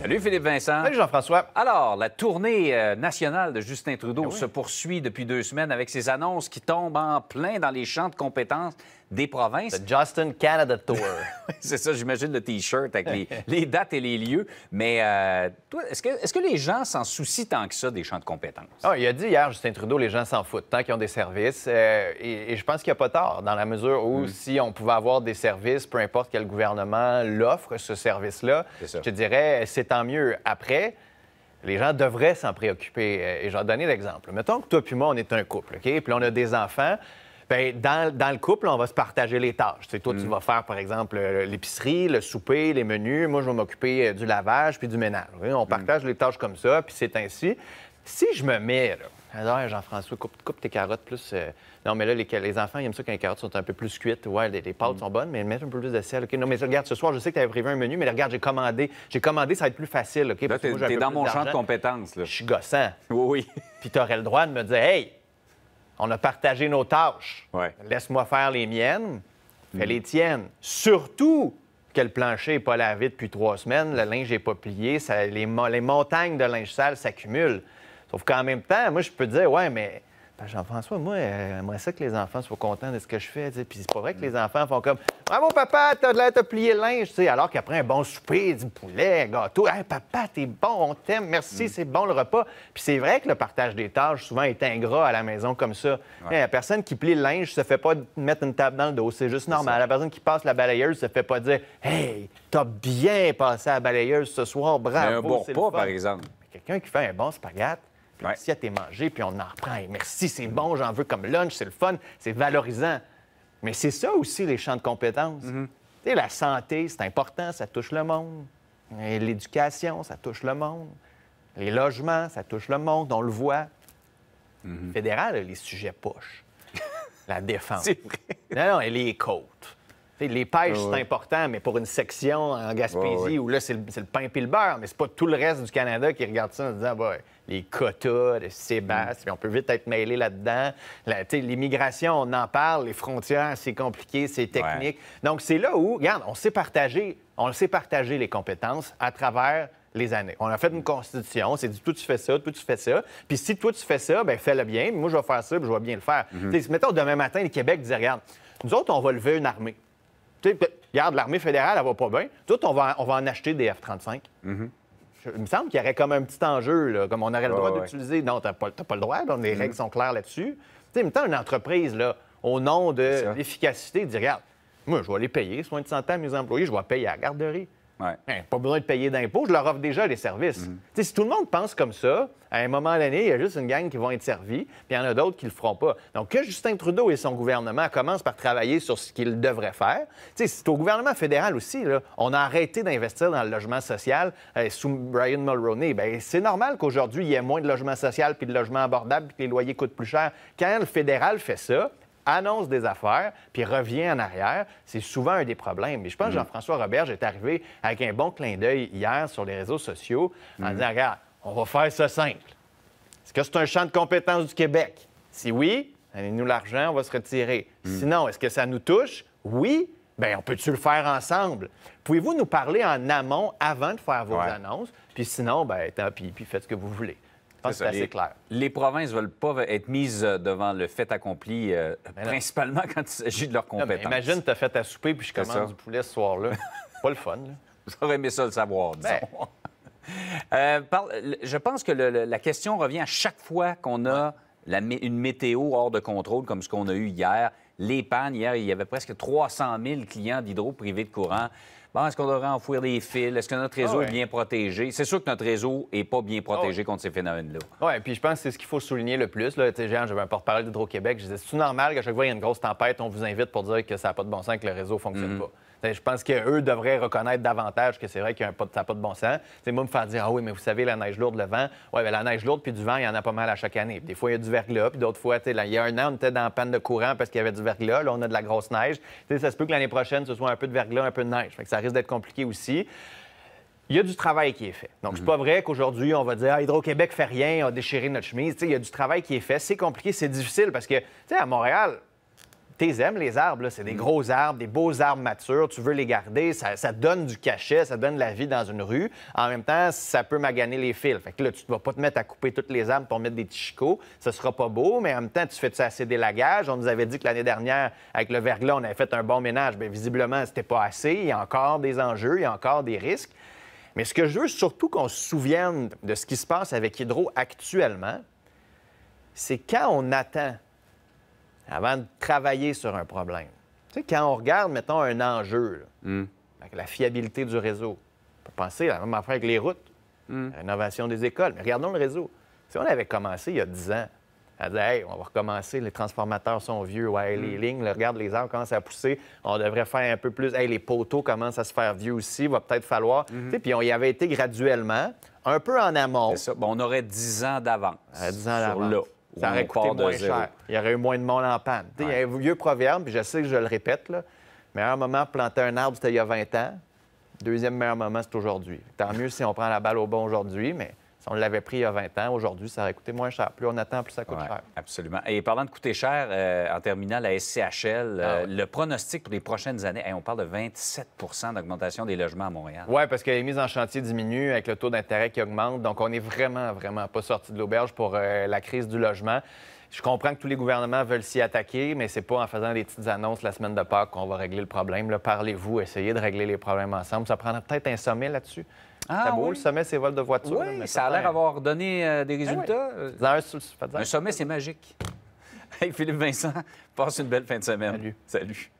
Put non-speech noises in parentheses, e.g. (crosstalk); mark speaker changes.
Speaker 1: Salut Philippe Vincent. Salut Jean-François. Alors, la tournée euh, nationale de Justin Trudeau eh se poursuit depuis deux semaines avec ses annonces qui tombent en plein dans les champs de compétences des provinces. The Justin Canada Tour. (laughs) c'est ça, j'imagine le T-shirt avec les, (laughs) dates et les lieux. Mais euh, est-ce que, est que, les gens s'en soucient tant que ça des champs de compétences?
Speaker 2: Ah, il a dit hier, Justin Trudeau, les gens s'en foutent tant qu'ils ont des services. Euh, et, je pense qu'il n'y a pas tort, dans la mesure où mm. si on pouvait avoir des services, peu importe quel gouvernement l'offre, ce service-là, je te dirais, c'est tant mieux. Après, les gens devraient s'en préoccuper. Et j'en donner l'exemple. Mettons que toi puis moi, on est un couple, OK? Puis on a des enfants. Bien, dans, le couple, on va se partager les tâches. C'est toi, tu mm. vas faire, par exemple, euh, l'épicerie, le souper, les menus. Moi, je vais m'occuper euh, du lavage puis du ménage. On mm. partage les tâches comme ça, puis c'est ainsi. Si je me mets, alors, Jean-François, coupe, tes carottes plus. Euh, non, mais là, les, les, enfants, ils aiment ça quand les carottes sont un peu plus cuites. Ouais, les, pâtes mm. sont bonnes, mais mettre un peu plus de sel. OK, non, mais regarde, ce soir, je sais que tu avais prévu un menu, mais regarde, j'ai commandé. J'ai commandé, ça va être plus facile. OK, là, t'es dans mon champ de compétences. Je suis gossant. Oui, oui. puis aurais le droit de me dire, hey, on a partagé nos tâches. Laisse-moi faire les miennes, fais mm. les tiennes. Surtout que le plancher n'est pas lavé depuis trois semaines, le linge n'est pas plié, ça, les, les montagnes de linge sale s'accumulent. Sauf qu'en même temps, moi, je peux dire, ouais, mais ben, Jean-François, moi, euh, j'aimerais ça que les enfants soient contents de ce que je fais. Puis c'est pas vrai que les enfants font comme Bravo, papa, t'as l'air de plier le linge. Alors qu'après un bon souper, du poulet, gâteau, hey, papa, t'es bon, on t'aime, merci, mm. c'est bon le repas. Puis c'est vrai que le partage des tâches souvent est ingrat à la maison comme ça. Eh, la personne qui plie le linge se fait pas mettre une table dans le dos, c'est juste normal. La personne qui passe la balayeuse se fait pas dire Hey, t'as bien passé la balayeuse ce soir, bravo. Mais un bon repas, par exemple. Quelqu'un qui fait un bon spaghette, puis ouais. l'assiette est puis on en reprend. merci, c'est bon, j'en veux comme lunch, c'est le fun, c'est valorisant. Mais c'est ça aussi, les champs de compétences. Mm-hmm. la santé, c'est important, ça touche le monde. L'éducation, ça touche le monde. Les logements, ça touche le monde, on le voit. Mm-hmm. Fédéral les sujets poches. (laughs) la défense. C'est vrai. Non, non, elle les écoute les pêches, ah c'est important, mais pour une section en Gaspésie ah où là, c'est le, pain et le beurre, mais c'est pas tout le reste du Canada qui regarde ça en se disant bah, les quotas de Sébastien, on peut vite être mêlé là-dedans. L'immigration, on en parle, les frontières, c'est compliqué, c'est technique. Donc, c'est là où, regarde, on sait partager, on sait partager les compétences à travers les années. On a fait une constitution, C'est s'est dit, toi, tu fais ça, toi, tu fais ça. Puis si toi, tu fais ça, ben fais-le bien. Moi, je vais faire ça, puis je vais bien le faire. Mm -hmm. Mettons, demain matin, le Québec disait, regarde, nous autres, on va lever une armée. Tu regarde, l'armée fédérale, elle va pas bien. Tout, on va, on va en acheter des F-35. Mm-hmm. il me semble qu'il y aurait comme un petit enjeu, comme on aurait le droit d'utiliser. Non, tu pas, le droit, les mm-hmm. règles sont claires là-dessus. Tu sais, en même temps, une entreprise, là, au nom de l'efficacité, dit regarde, moi, je vais aller payer, soins de santé à mes employés, je vais payer à la garderie. Ouais. Hein, pas besoin de payer d'impôts, je leur offre déjà les services. Mhm. Si tout le monde pense comme ça, à un moment donné, il y a juste une gang qui vont être servis puis il y en a d'autres qui le feront pas. Donc, que Justin Trudeau et son gouvernement commencent par travailler sur ce qu'ils devraient faire, c'est au gouvernement fédéral aussi, là, on a arrêté d'investir dans le logement social euh, sous Brian Mulroney. Ben, c'est normal qu'aujourd'hui, il y ait moins de logement social, puis de logement abordable, puis que les loyers coûtent plus cher. Quand le fédéral fait ça, annonce des affaires, puis revient en arrière, c'est souvent un des problèmes. Mais je pense que mm. Jean-François Robert est arrivé avec un bon clin d'œil hier sur les réseaux sociaux en mm. disant Regarde, on va faire ça simple. Est-ce que c'est un champ de compétences du Québec? Si oui, donnez-nous l'argent, on va se retirer. Mm. Sinon, est-ce que ça nous touche? Oui. Bien, on peut-tu le faire ensemble? Pouvez-vous nous parler en amont avant de faire vos annonces? Puis sinon, ben, tant pis, puis faites ce que vous
Speaker 1: voulez pense c'est assez clair. Les provinces ne veulent pas être mises euh, devant le fait accompli, euh,
Speaker 2: principalement (laughs) quand il s'agit de leurs compétences. imagine, tu as fait ta souper puis je commande du poulet ce soir-là.
Speaker 1: (laughs) pas le fun. Vous auriez aimé ça le savoir, disons. Ben. (laughs) Euh, je pense que la question revient à chaque fois qu'on a une météo hors de contrôle, comme ce qu'on a eu hier. Les pannes, hier, il y avait presque 300 000 clients d'hydro privés de courant bon, est-ce qu'on devrait enfouir les fils? Est-ce que notre réseau ah est bien protégé? C'est sûr que notre réseau n'est pas bien ah protégé contre ces phénomènes-là.
Speaker 2: Oui, puis je pense que c'est ce qu'il faut souligner le plus. Là. J'avais un porte-parole d'Hydro-Québec. Je disais, c'est normal qu'à chaque fois qu'il y a une grosse tempête, on vous invite pour dire que ça n'a pas de bon sens, que le réseau ne fonctionne mhm. pas. Je pense qu'eux devraient reconnaître davantage que c'est vrai qu'il y a pas, de bon sens. C'est moi me faire dire Ah oui, mais vous savez, la neige lourde, le vent. Oui, bien, la neige lourde puis du vent, il y en a pas mal à chaque année. des fois, il y a du verglas, puis d'autres fois, il y a un an, on était dans la panne de courant parce qu'il y avait du verglas. Là, on a de la grosse neige. ça se peut que l'année prochaine, ce soit un peu de verglas, un peu de neige risque d'être compliqué aussi. Il y a du travail qui est fait. Donc, c'est mhm. pas vrai qu'aujourd'hui, on va dire ah, Hydro-Québec fait rien, a déchiré notre chemise. il y a du travail qui est fait. C'est compliqué, c'est difficile parce que, tu sais, à Montréal, T'es aimes les arbres, c'est des mm. gros arbres, des beaux arbres matures, tu veux les garder, ça, donne du cachet, ça donne de la vie dans une rue. En même temps, ça peut maganer les fils. Fait que là, tu ne vas pas te mettre à couper toutes les arbres pour mettre des petits chicots. ne sera pas beau, mais en même temps, tu fais assez d'élagage. On nous avait dit que l'année dernière, avec le verglas, on avait fait un bon ménage. Bien, visiblement, c'était pas assez. Il y a encore des enjeux, il y a encore des risques. Mais ce que je veux surtout qu'on se souvienne de ce qui se passe avec Hydro actuellement, c'est quand on attend avant de travailler sur un problème. Tu sais, quand on regarde, mettons, un enjeu, hmm. la fiabilité du réseau, on peut penser à la même affaire avec les routes, hmm. l'innovation des écoles. Mais regardons le réseau. Si on avait commencé il y a 10 ans, à dire, hey, on va recommencer, les transformateurs sont vieux, ouais, les hmm. lignes, regarde, les arbres commencent à pousser, on devrait faire un peu plus, les poteaux commencent à se faire vieux aussi, il va peut-être falloir. Puis on y avait été graduellement, un peu en amont. C'est Ça. Bon, on aurait 10 ans d'avance. 10 euh, ans d'avance ça aurait coûté moins cher. Il y aurait eu moins de monde en panne. Il y a un vieux proverbe, puis je sais que je le répète, là, meilleur moment planter un arbre, c'était il y a 20 ans. Deuxième meilleur moment, c'est aujourd'hui. Tant mieux si on prend la balle au bon aujourd'hui, mais on l'avait pris il y a 20 ans, aujourd'hui, ça aurait coûté moins cher. Plus on attend, plus ça coûte cher. Absolument.
Speaker 1: Et parlant de coûter cher, euh, en terminant, la SCHL, ah euh, le pronostic pour les prochaines années, on parle de 27 d'augmentation des logements à Montréal.
Speaker 2: Oui, parce que les mises en chantier diminuent avec le taux d'intérêt qui augmente. Donc, on n'est vraiment, vraiment pas sorti de l'auberge pour euh, la crise du logement. Je comprends que tous les gouvernements veulent s'y attaquer, mais c'est pas en faisant des petites annonces la semaine de Pâques qu'on va régler le problème. Parlez-vous, essayez de régler les problèmes ensemble. Ça prendra peut-être un sommet là-dessus. Ah, beau, le sommet, c'est vol de voiture. ça a l'air d'avoir donné euh, des eh résultats. un, sommet, c'est magique. (laughs) Hey, Philippe Vincent,
Speaker 1: passe une belle fin de semaine. Salut.